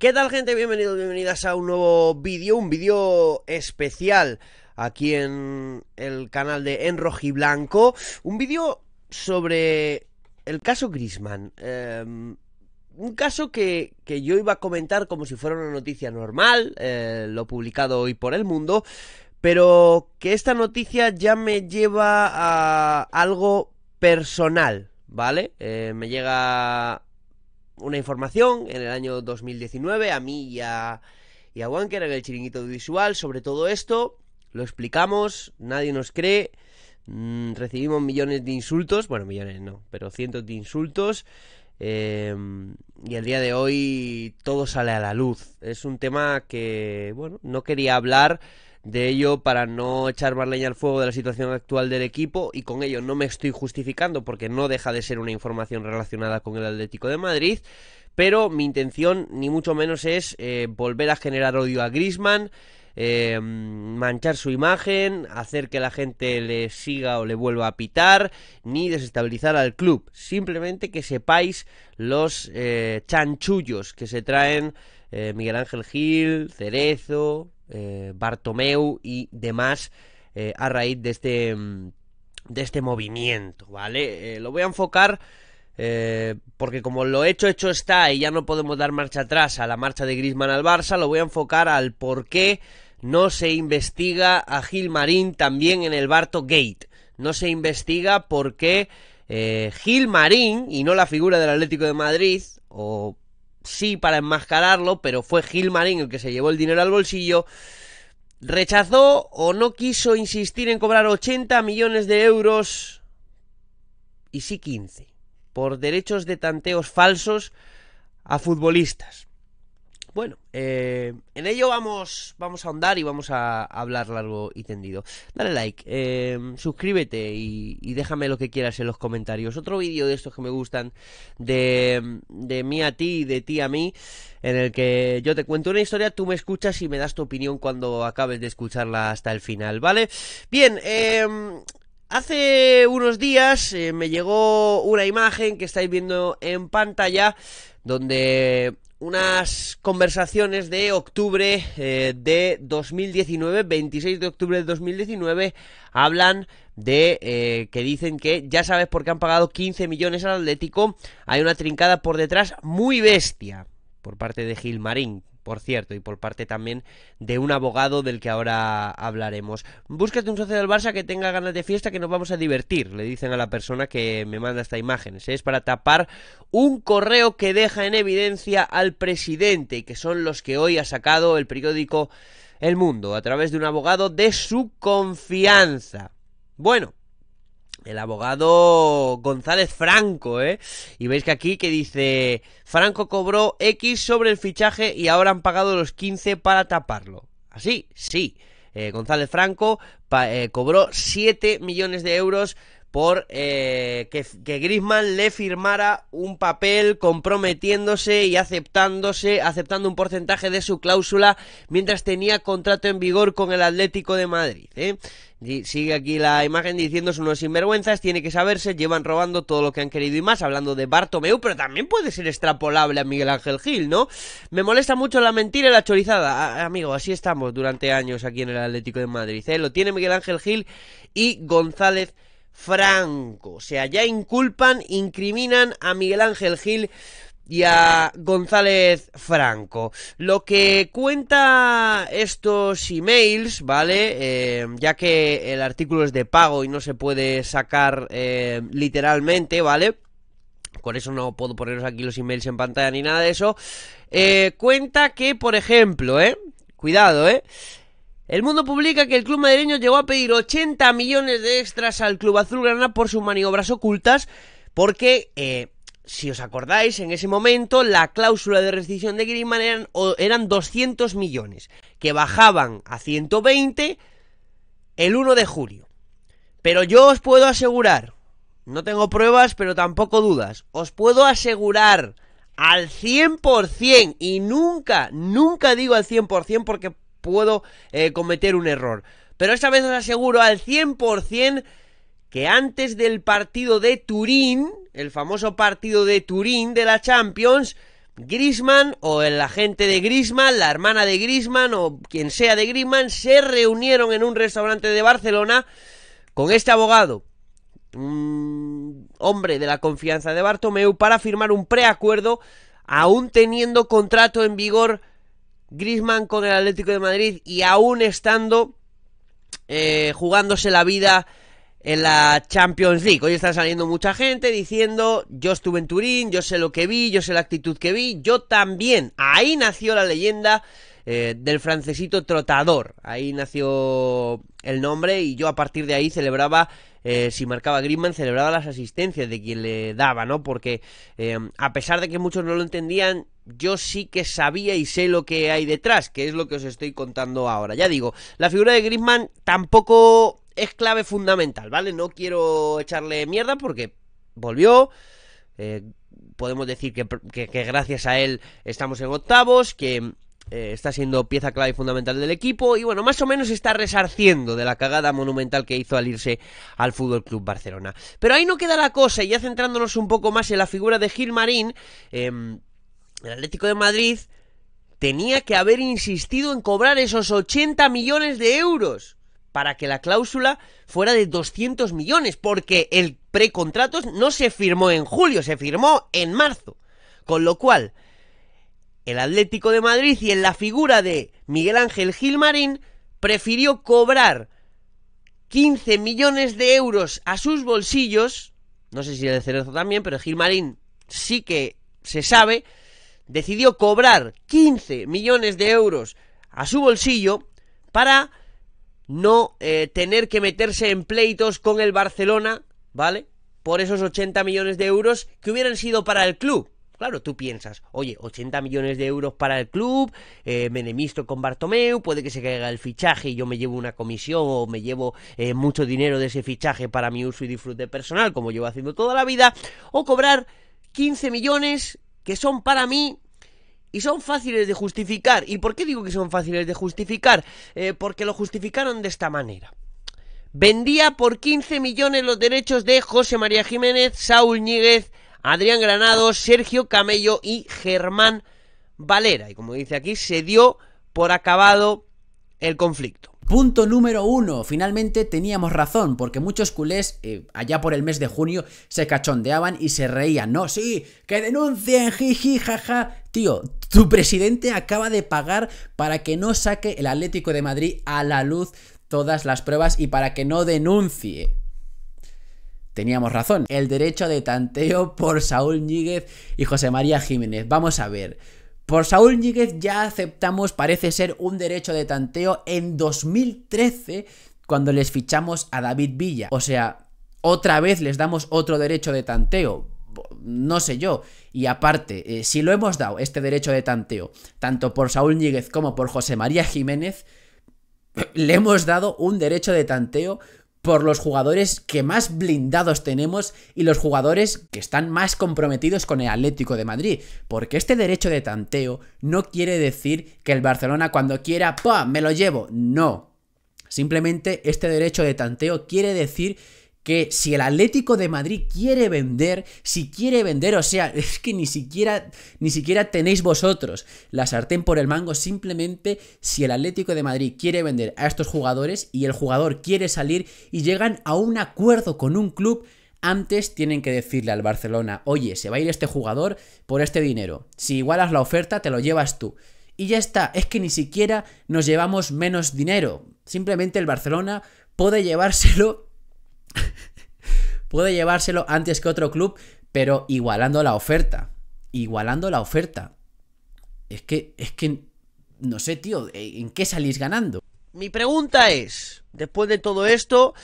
¿Qué tal gente? Bienvenidos, bienvenidas a un nuevo vídeo, un vídeo especial aquí en el canal de Enroji Blanco. Un vídeo sobre el caso Grisman. Em, un caso que, yo iba a comentar como si fuera una noticia normal, eh, lo publicado hoy por el mundo, pero que esta noticia ya me lleva a algo personal, ¿vale? Eh, me llega una información en el año 2019 a mí y a, y a Wanker en el chiringuito visual sobre todo esto. Lo explicamos, nadie nos cree. Mm, recibimos millones de insultos, bueno, millones no, pero cientos de insultos. Em, y el día de hoy todo sale a la luz. Es un tema que, bueno, no quería hablar de ello para no echar más leña al fuego de la situación actual del equipo y con ello no me estoy justificando porque no deja de ser una información relacionada con el Atlético de Madrid. Pero mi intención, ni mucho menos, es eh, volver a generar odio a Grisman, eh, manchar su imagen, hacer que la gente le siga o le vuelva a pitar, ni desestabilizar al club. Simplemente que sepáis los eh, chanchullos que se traen Miguel Ángel Gil, Cerezo, eh, Bartomeu y demás eh, a raíz de este, mm, de este movimiento, ¿vale? Eh, lo voy a enfocar porque como lo hecho, hecho está y ya no podemos dar marcha atrás a la marcha de Grisman al Barça, lo voy a enfocar al por qué no se investiga a Gil Marín también en el Barto Gate. No se investiga por qué... Gil Marín y no la figura del Atlético de Madrid, o sí para enmascararlo, pero fue Gilmarín el que se llevó el dinero al bolsillo, rechazó o no quiso insistir en cobrar 80 millones de euros y sí 15 por derechos de tanteos falsos a futbolistas. Bueno, eh, en ello vamos, vamos a ahondar y vamos a hablar largo y tendido. Dale like, eh, suscríbete y, déjame lo que quieras en los comentarios. Otro vídeo de estos que me gustan, de, mí a ti y de ti a mí, en el que yo te cuento una historia, tú me escuchas y me das tu opinión cuando acabes de escucharla hasta el final, ¿vale? Bien, eh, Hace unos días me llegó una imagen que estáis viendo en pantalla donde unas conversaciones de octubre eh, de 2019, 26 de octubre de 2019, hablan de eh, que dicen que ya sabes por qué han pagado 15 millones al Atlético, hay una trincada por detrás muy bestia por parte de Gilmarín, por cierto, y por parte también de un abogado del que ahora hablaremos. Búscate un socio del Barça que tenga ganas de fiesta, que nos vamos a divertir, le dicen a la persona que me manda esta imagen. Es para tapar un correo que deja en evidencia al presidente, y que son los que hoy ha sacado el periódico El Mundo, a través de un abogado de su confianza. Bueno, el abogado González Franco, ¿eh? Y veis que aquí que dice, Franco cobró X sobre el fichaje y ahora han pagado los 15 para taparlo. Así, sí. Eh, González Franco eh, cobró 7 millones de euros por eh, que, que Grisman le firmara un papel comprometiéndose y aceptándose, aceptando un porcentaje de su cláusula mientras tenía contrato en vigor con el Atlético de Madrid. ¿eh? sigue aquí la imagen diciendo son unos sinvergüenzas, tiene que saberse, llevan robando todo lo que han querido y más, hablando de Bartomeu, pero también puede ser extrapolable a Miguel Ángel Gil, ¿no? Me molesta mucho la mentira y la chorizada. amigo, así estamos durante años aquí en el Atlético de Madrid. ¿eh? Lo tiene Miguel Ángel Gil y González. Franco. O sea, ya inculpan, incriminan a Miguel Ángel Gil y a González Franco. Lo que cuenta estos emails, ¿vale? Eh, ya que el artículo es de pago y no se puede sacar eh, literalmente, ¿vale? Con eso no puedo poneros aquí los emails en pantalla ni nada de eso. Eh, cuenta que, por ejemplo, ¿eh? Cuidado, ¿eh? El Mundo publica que el club madrileño llegó a pedir 80 millones de extras al club azulgrana por sus maniobras ocultas, porque eh, si os acordáis, en ese momento la cláusula de rescisión de Griezmann eran, eran 200 millones, que bajaban a 120 el 1 de julio. Pero yo os puedo asegurar, no tengo pruebas, pero tampoco dudas, os puedo asegurar al 100% y nunca, nunca digo al 100% porque puedo eh, cometer un error. Pero esta vez os aseguro al 100% que antes del partido de Turín, el famoso partido de Turín de la Champions, Grisman o el agente de Grisman, la hermana de Grisman o quien sea de Grisman, se reunieron en un restaurante de Barcelona con este abogado, mm, hombre de la confianza de Bartomeu, para firmar un preacuerdo, aún teniendo contrato en vigor Grisman con el Atlético de Madrid y aún estando eh, jugándose la vida en la Champions League. Hoy está saliendo mucha gente diciendo, yo estuve en Turín, yo sé lo que vi, yo sé la actitud que vi, yo también. Ahí nació la leyenda eh, del francesito trotador. Ahí nació el nombre y yo a partir de ahí celebraba, eh, si marcaba Griezmann, celebraba las asistencias de quien le daba, ¿no? Porque a pesar de que muchos no lo entendían, yo sí que sabía y sé lo que hay detrás, que es lo que os estoy contando ahora. Ya digo, la figura de Griezmann tampoco es clave fundamental, ¿vale? No quiero echarle mierda porque volvió. Eh, podemos decir que, gracias a él estamos en octavos, que eh, está siendo pieza clave y fundamental del equipo y bueno, más o menos está resarciendo de la cagada monumental que hizo al irse al Fútbol Club Barcelona. Pero ahí no queda la cosa y ya centrándonos un poco más en la figura de Gilmarín, em, el Atlético de Madrid tenía que haber insistido en cobrar esos 80 millones de euros para que la cláusula fuera de 200 millones, porque el precontrato no se firmó en julio, se firmó en marzo. Con lo cual, el Atlético de Madrid y en la figura de Miguel Ángel Gilmarín prefirió cobrar 15 millones de euros a sus bolsillos, no sé si el de Cerezo también, pero Gilmarín sí que se sabe, decidió cobrar 15 millones de euros a su bolsillo para no eh, tener que meterse en pleitos con el Barcelona, ¿vale? Por esos 80 millones de euros que hubieran sido para el club. Claro, tú piensas, oye, 80 millones de euros para el club, eh, me Menemisto con Bartomeu, puede que se caiga el fichaje y yo me llevo una comisión o me llevo eh, mucho dinero de ese fichaje para mi uso y disfrute personal, como llevo haciendo toda la vida, o cobrar 15 millones que son para mí y son fáciles de justificar. ¿Y por qué digo que son fáciles de justificar? Eh, porque lo justificaron de esta manera. Vendía por 15 millones los derechos de José María Jiménez, Saúl Ñíguez, Adrián Granado, Sergio Camello y Germán Valera. Y como dice aquí, se dio por acabado el conflicto. Punto número uno, finalmente teníamos razón, porque muchos culés eh, allá por el mes de junio se cachondeaban y se reían, no, sí, que denuncien, jiji, jaja. Tío, tu presidente acaba de pagar para que no saque el Atlético de Madrid a la luz todas las pruebas y para que no denuncie. Teníamos razón, el derecho de tanteo por Saúl Níguez y José María Jiménez. Vamos a ver. Por Saúl Níguez ya aceptamos, parece ser, un derecho de tanteo en 2013 cuando les fichamos a David Villa. O sea, otra vez les damos otro derecho de tanteo. No sé yo. Y aparte, eh, si lo hemos dado, este derecho de tanteo, tanto por Saúl Níguez como por José María Jiménez, le hemos dado un derecho de tanteo por los jugadores que más blindados tenemos y los jugadores que están más comprometidos con el Atlético de Madrid. Porque este derecho de tanteo no quiere decir que el Barcelona cuando quiera, pah me lo llevo. No. Simplemente este derecho de tanteo quiere decir si el Atlético de Madrid quiere vender, si quiere vender, o sea, es que ni siquiera, ni siquiera tenéis vosotros la sartén por el mango, simplemente si el Atlético de Madrid quiere vender a estos jugadores y el jugador quiere salir y llegan a un acuerdo con un club, antes tienen que decirle al Barcelona, oye, se va a ir este jugador por este dinero. Si igualas la oferta, te lo llevas tú. Y ya está, es que ni siquiera nos llevamos menos dinero. Simplemente el Barcelona puede llevárselo puede llevárselo antes que otro club, pero igualando la oferta. Igualando la oferta. Es que, es que, no sé, tío, ¿en qué salís ganando? Mi pregunta es, después de todo esto,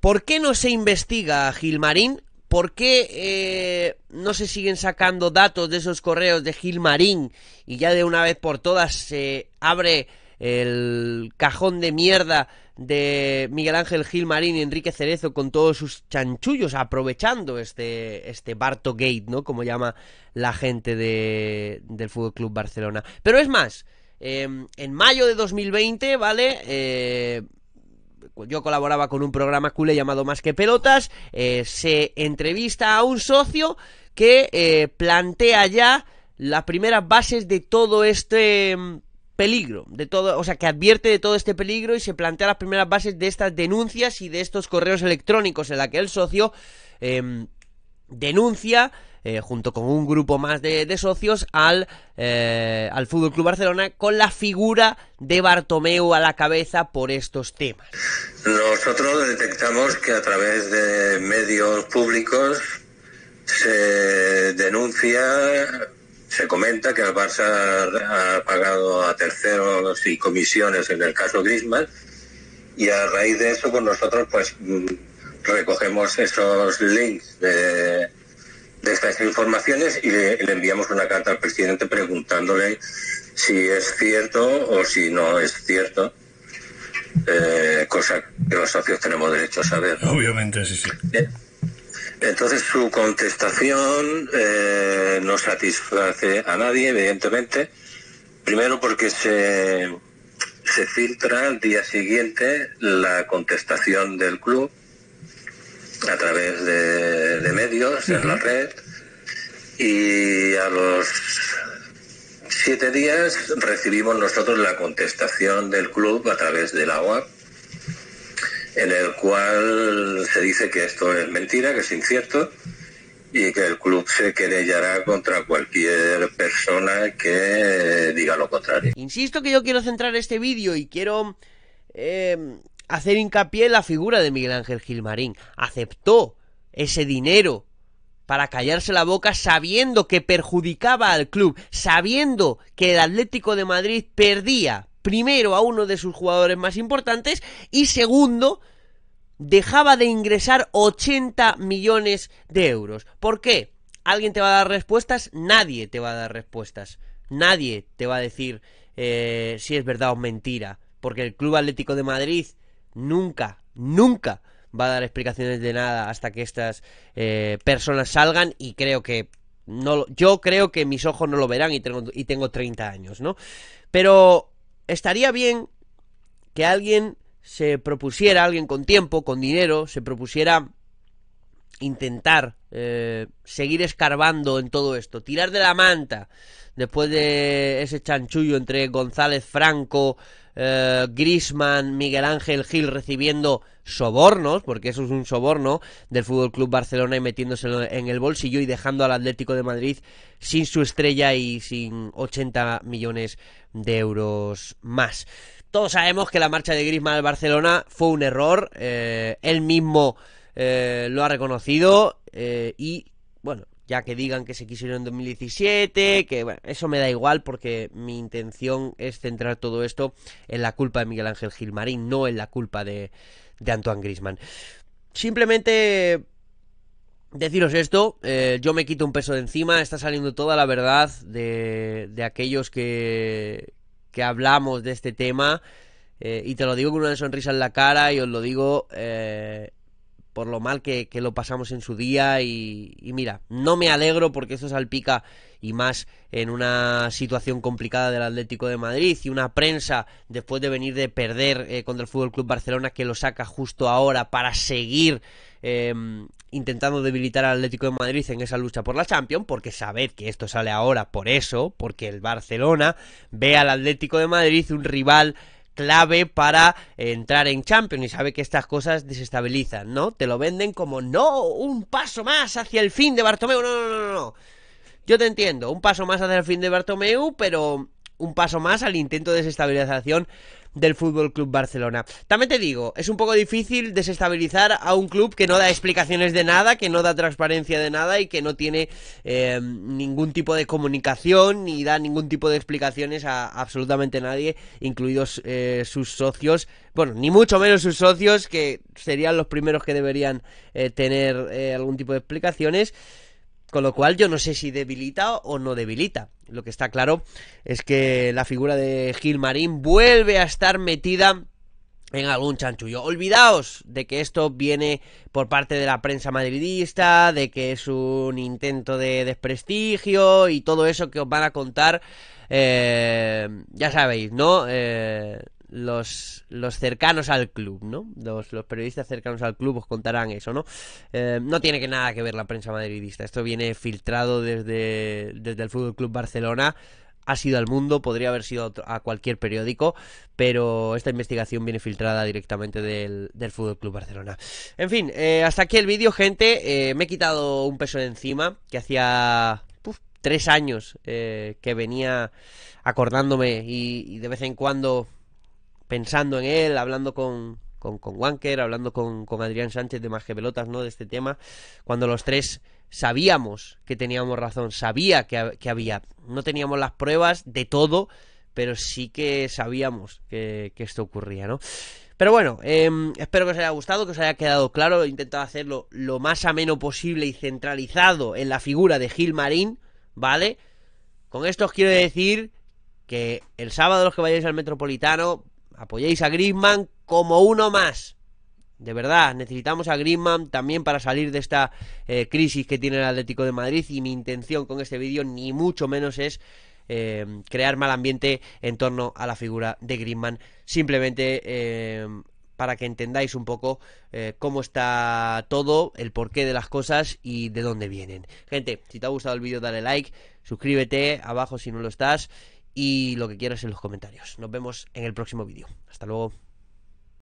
¿por qué no se investiga a Gilmarín? ¿Por qué eh, no se siguen sacando datos de esos correos de Gilmarín y ya de una vez por todas se abre el cajón de mierda de Miguel Ángel Gil Marín y Enrique Cerezo con todos sus chanchullos, aprovechando este, este Barto Gate, ¿no? Como llama la gente de, del Fútbol Club Barcelona. Pero es más, em, en mayo de 2020, ¿vale? Eh, yo colaboraba con un programa culé llamado Más que Pelotas. Eh, se entrevista a un socio que eh, plantea ya las primeras bases de todo este em, peligro, de todo, o sea, que advierte de todo este peligro y se plantea las primeras bases de estas denuncias y de estos correos electrónicos en la que el socio em, denuncia eh, junto con un grupo más de, socios al, eh, al Fútbol Club Barcelona con la figura de Bartomeu a la cabeza por estos temas. Nosotros detectamos que a través de medios públicos se denuncia se comenta que el Barça ha pagado a terceros y comisiones en el caso Griezmann y a raíz de eso pues nosotros pues mm, recogemos esos links de, estas informaciones y le, enviamos una carta al presidente preguntándole si es cierto o si no es cierto. Eh, cosa que los socios tenemos derecho a saber. Obviamente, sí, sí. Eh, entonces su contestación eh, no satisface a nadie, evidentemente. Primero porque se, filtra al día siguiente la contestación del club a través de, medios, en la red, y a los siete días recibimos nosotros la contestación del club a través de la UAP en el cual se dice que esto es mentira, que es incierto y que el club se querellará contra cualquier persona que diga lo contrario. Insisto que yo quiero centrar este vídeo y quiero eh, hacer hincapié en la figura de Miguel Ángel Gilmarín. Aceptó ese dinero para callarse la boca sabiendo que perjudicaba al club, sabiendo que el Atlético de Madrid perdía primero a uno de sus jugadores más importantes y segundo dejaba de ingresar 80 millones de euros. ¿Por qué? ¿Alguien te va a dar respuestas? Nadie te va a dar respuestas. Nadie te va a decir eh, si es verdad o mentira. Porque el Club Atlético de Madrid nunca, nunca va a dar explicaciones de nada hasta que estas eh, personas salgan y creo que no yo creo que mis ojos no lo verán y tengo, y tengo 30 años, ¿no? Pero estaría bien que alguien se propusiera, alguien con tiempo, con dinero, se propusiera intentar eh, seguir escarbando en todo esto, tirar de la manta después de ese chanchullo entre González Franco, eh, Grisman, Miguel Ángel Gil recibiendo sobornos, porque eso es un soborno del Fútbol Club Barcelona y metiéndoselo en el bolsillo y dejando al Atlético de Madrid sin su estrella y sin 80 millones de euros más. Todos sabemos que la marcha de Grisman al Barcelona fue un error, eh, él mismo eh, lo ha reconocido y bueno, ya que digan que se quisieron en 2017, que bueno, eso me da igual porque mi intención es centrar todo esto en la culpa de Miguel Ángel Gilmarín, no en la culpa de, Antoine Grisman. Simplemente deciros esto, eh, yo me quito un peso de encima, está saliendo toda la verdad de, aquellos que, que hablamos de este tema. Eh, y te lo digo con una sonrisa en la cara y os lo digo eh, por lo mal que, lo pasamos en su día y, mira, no me alegro porque eso salpica y más en una situación complicada del Atlético de Madrid y una prensa después de venir de perder eh, contra el Fútbol Club Barcelona que lo saca justo ahora para seguir em, intentando debilitar al Atlético de Madrid en esa lucha por la Champions, porque sabed que esto sale ahora por eso, porque el Barcelona ve al Atlético de Madrid un rival clave para eh, entrar en Champions y sabe que estas cosas desestabilizan, ¿no? Te lo venden como no, un paso más hacia el fin de Bartomeu, no, no, no, no. Yo te entiendo, un paso más hacia el fin de Bartomeu, pero un paso más al intento de desestabilización del Fútbol Club Barcelona. También te digo, es un poco difícil desestabilizar a un club que no da explicaciones de nada, que no da transparencia de nada y que no tiene eh, ningún tipo de comunicación ni da ningún tipo de explicaciones a absolutamente nadie, incluidos eh, sus socios. Bueno, ni mucho menos sus socios, que serían los primeros que deberían eh, tener algún tipo de explicaciones. Con lo cual yo no sé si debilita o no debilita. Lo que está claro es que la figura de Marín vuelve a estar metida en algún chanchullo. Olvidaos de que esto viene por parte de la prensa madridista, de que es un intento de desprestigio y todo eso que os van a contar, eh, ya sabéis, ¿no? Eh, los, los cercanos al club, ¿no? Los, periodistas cercanos al club os contarán eso, ¿no? Eh, no tiene que nada que ver la prensa madridista. Esto viene filtrado desde, desde el Fútbol Club Barcelona. Ha sido al mundo, podría haber sido a, cualquier periódico, pero esta investigación viene filtrada directamente del, del Fútbol Club Barcelona. En fin, eh, hasta aquí el vídeo, gente. Eh, me he quitado un peso de encima que hacía tres años que venía acordándome y, y, de vez en cuando pensando en él, hablando con, con, Wanker, hablando con, con, Adrián Sánchez de Más que Pelotas, ¿no? De este tema, cuando los tres sabíamos que teníamos razón, sabía que, había, no teníamos las pruebas de todo, pero sí que sabíamos que, esto ocurría, ¿no? Pero bueno, em, espero que os haya gustado, que os haya quedado claro. He intentado hacerlo lo más ameno posible y centralizado en la figura de Gil Marín, ¿vale? Con esto os quiero decir que el sábado los que vayáis al Metropolitano apoyéis a Griezmann como uno más. De verdad, necesitamos a Griezmann también para salir de esta eh, crisis que tiene el Atlético de Madrid y mi intención con este vídeo ni mucho menos es eh, crear mal ambiente en torno a la figura de Griezmann. Simplemente eh, para que entendáis un poco cómo está todo, el porqué de las cosas y de dónde vienen. Gente, si te ha gustado el vídeo dale like, suscríbete abajo si no lo estás y lo que quieras en los comentarios. Nos vemos en el próximo vídeo. Hasta luego.